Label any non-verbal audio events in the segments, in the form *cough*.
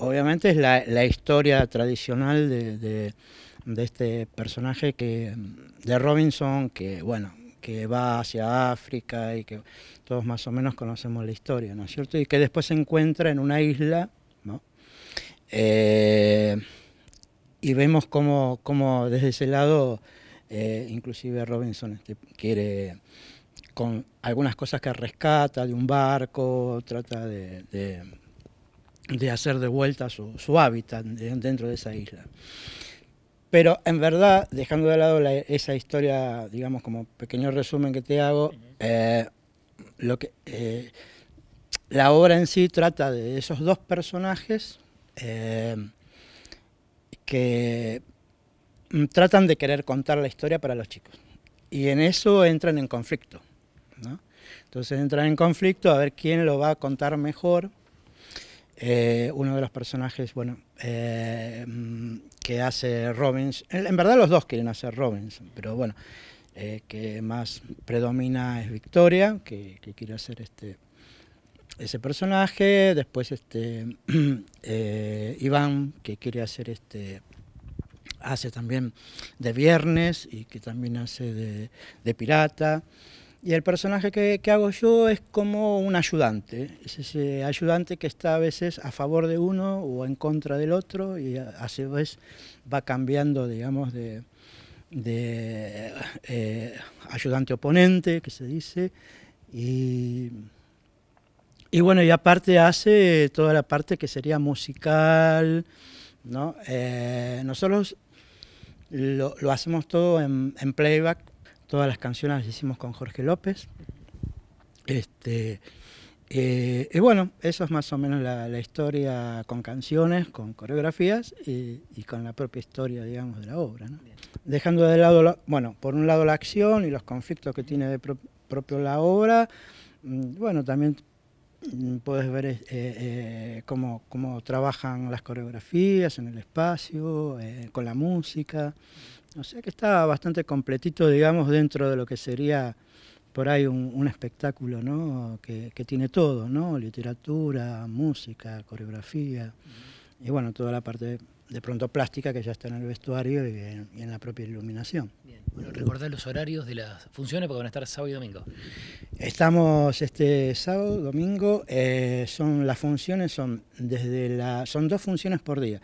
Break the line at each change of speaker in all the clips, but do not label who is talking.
obviamente es la, historia tradicional de, este personaje que de Robinson, que bueno, que va hacia África y que todos más o menos conocemos la historia, ¿no es cierto? Y que después se encuentra en una isla, ¿no? Eh, y vemos cómo, desde ese lado, eh, inclusive Robinson este, quiere con algunas cosas que rescata de un barco, trata de de hacer de vuelta su, hábitat dentro de esa isla. Pero en verdad, dejando de lado esa historia, digamos, como pequeño resumen que te hago, eh, lo que, eh, la obra en sí trata de esos dos personajes eh, que tratan de querer contar la historia para los chicos. Y en eso entran en conflicto. Entonces entran en conflicto a ver quién lo va a contar mejor eh, uno de los personajes, bueno, eh, mm, que hace Robbins, en, verdad los dos quieren hacer Robbins, pero bueno, eh, que más predomina es Victoria, que, quiere hacer este ese personaje, después este *clears throat* Iván, que quiere hacer este hace también de viernes y que también hace de, de pirata. Y el personaje que, hago yo es como un ayudante, es ese ayudante que está a veces a favor de uno o en contra del otro y a su vez va cambiando, digamos, de, eh, ayudante oponente, que se dice. Y, bueno, y aparte hace toda la parte que sería musical, ¿no? Eh, nosotros lo, hacemos todo en playback Todas las canciones las hicimos con Jorge López. Este, eh, y bueno, eso es más o menos la, historia con canciones, con coreografías y, con la propia historia, digamos, de la obra. Dejando de lado, bueno, por un lado la acción y los conflictos que tiene de propio la obra, mm, bueno, también Mm, puedes ver eh, eh, cómo, trabajan las coreografías en el espacio, eh, con la música. O sea que está bastante completito, digamos, dentro de lo que sería por ahí un, espectáculo, Que, tiene todo, Literatura, música, coreografía y bueno, toda la parte de pronto plástica que ya está en el vestuario y en, la propia iluminación. Bueno, recordar los horarios de las funciones porque van a estar sábado y domingo. Estamos este sábado, domingo, eh, son las funciones son desde la son dos funciones por día.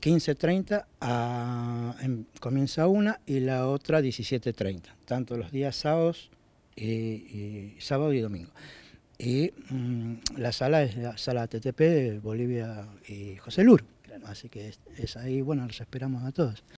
15.30 a, comienza una y la otra 17.30, tanto los días sábados y, y sábado y domingo y mm, la sala es la sala TTP Bolivia y José Lur. Así que es ahí, bueno, los esperamos a todos.